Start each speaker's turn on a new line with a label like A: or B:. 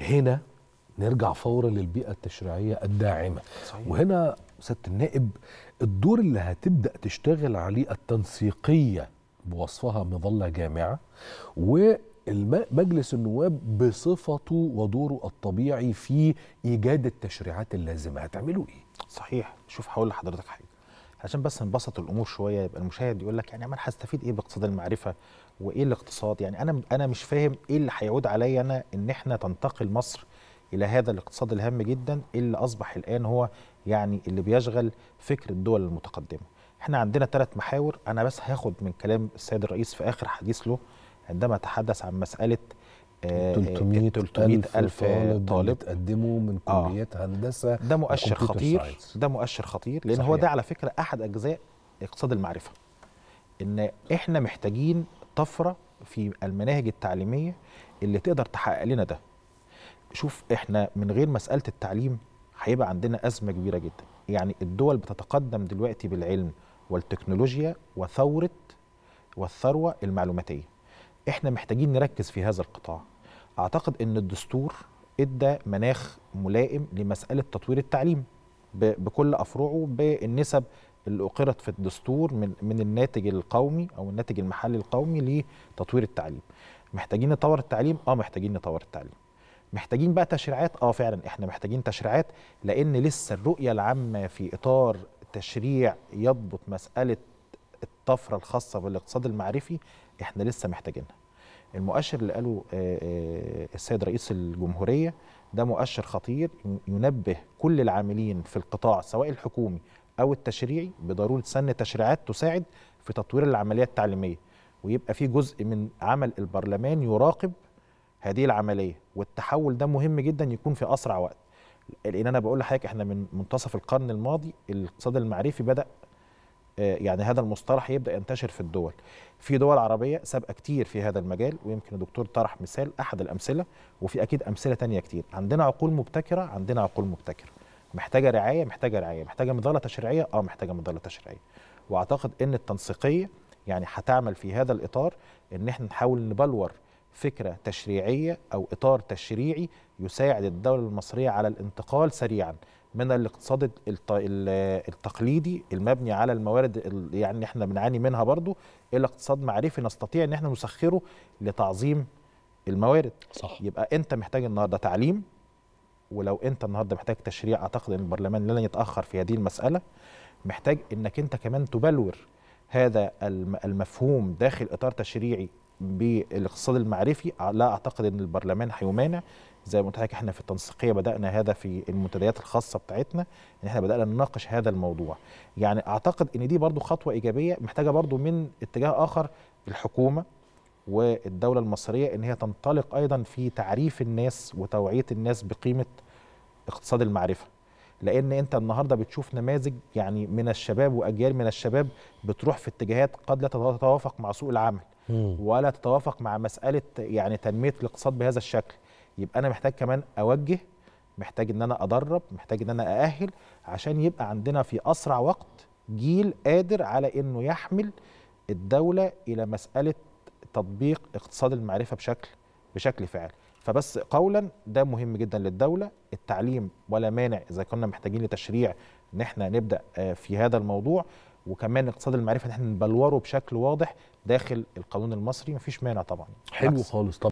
A: هنا نرجع فورا للبيئة التشريعية الداعمة صحيح. وهنا سيادة النائب الدور اللي هتبدأ تشتغل عليه التنسيقية بوصفها مظلة جامعة ومجلس النواب بصفته ودوره الطبيعي في إيجاد التشريعات اللازمة هتعملوا إيه؟ صحيح شوف هقول لحضرتك حاجة عشان بس نبسط الامور شويه يبقى المشاهد يقول لك يعني انا هستفيد ايه باقتصاد المعرفه وايه الاقتصاد يعني انا انا مش فاهم ايه اللي هيعود عليا انا ان احنا تنتقل مصر الى هذا الاقتصاد الهام جدا إيه اللي اصبح الان هو يعني اللي بيشغل فكر الدول المتقدمه احنا عندنا ثلاث محاور انا بس هاخد من كلام السيد الرئيس في اخر حديث له عندما تحدث عن مساله 300 آه، آه، ألف طالب, طالب تقدموا من كليات آه. هندسة ده مؤشر خطير ده مؤشر خطير لأن صحيح. هو ده على فكرة أحد أجزاء اقتصاد المعرفة إن إحنا محتاجين طفرة في المناهج التعليمية اللي تقدر تحقق لنا ده شوف إحنا من غير مسألة التعليم هيبقى عندنا أزمة كبيرة جدا يعني الدول بتتقدم دلوقتي بالعلم والتكنولوجيا وثورة والثروة المعلوماتية احنا محتاجين نركز في هذا القطاع اعتقد ان الدستور ادى مناخ ملائم لمساله تطوير التعليم بكل افرعه بالنسب اللي اقرت في الدستور من من الناتج القومي او الناتج المحلي القومي لتطوير التعليم محتاجين نطور التعليم اه محتاجين نطور التعليم محتاجين بقى تشريعات اه فعلا احنا محتاجين تشريعات لان لسه الرؤيه العامه في اطار تشريع يضبط مساله الطفره الخاصه بالاقتصاد المعرفي احنا لسه محتاجينها. المؤشر اللي قاله آه، آه، السيد رئيس الجمهوريه ده مؤشر خطير ينبه كل العاملين في القطاع سواء الحكومي او التشريعي بضروره سن تشريعات تساعد في تطوير العمليه التعليميه ويبقى في جزء من عمل البرلمان يراقب هذه العمليه والتحول ده مهم جدا يكون في اسرع وقت لان انا بقول لحضرتك احنا من منتصف القرن الماضي الاقتصاد المعرفي بدا آه، يعني هذا المصطلح يبدا ينتشر في الدول في دول عربيه سابقه كتير في هذا المجال ويمكن الدكتور طرح مثال احد الامثله وفي اكيد امثله تانية كتير عندنا عقول مبتكره عندنا عقول مبتكره محتاجه رعايه محتاجه رعايه محتاجه مظله تشريعيه اه محتاجه مظله تشريعيه واعتقد ان التنسيقيه يعني هتعمل في هذا الاطار ان احنا نحاول نبلور فكره تشريعيه او اطار تشريعي يساعد الدوله المصريه على الانتقال سريعا من الاقتصاد التقليدي المبني على الموارد يعني احنا بنعاني منها برضو الى اقتصاد معرفي نستطيع ان احنا نسخره لتعظيم الموارد صح. يبقى انت محتاج النهارده تعليم ولو انت النهارده محتاج تشريع اعتقد ان البرلمان لن يتاخر في هذه المساله محتاج انك انت كمان تبلور هذا المفهوم داخل اطار تشريعي بالاقتصاد المعرفي آه، لا اعتقد ان البرلمان هيمانع زي ما قلت لك احنا في التنسيقيه بدانا هذا في المنتديات الخاصه بتاعتنا ان احنا بدانا نناقش هذا الموضوع يعني اعتقد ان دي برضو خطوه ايجابيه محتاجه برضو من اتجاه اخر الحكومه والدوله المصريه ان هي تنطلق ايضا في تعريف الناس وتوعيه الناس بقيمه اقتصاد المعرفه لان انت النهارده بتشوف نماذج يعني من الشباب واجيال من الشباب بتروح في اتجاهات قد لا تتوافق مع سوق العمل ولا تتوافق مع مساله يعني تنميه الاقتصاد بهذا الشكل يبقى انا محتاج كمان اوجه محتاج ان انا ادرب محتاج ان انا ااهل عشان يبقى عندنا في اسرع وقت جيل قادر على انه يحمل الدوله الى مساله تطبيق اقتصاد المعرفه بشكل بشكل فعال فبس قولا ده مهم جدا للدوله التعليم ولا مانع اذا كنا محتاجين لتشريع ان احنا نبدا آه، في هذا الموضوع وكمان اقتصاد المعرفه ان احنا نبلوره بشكل واضح داخل القانون المصري مفيش مانع طبعا حلو خالص طبعا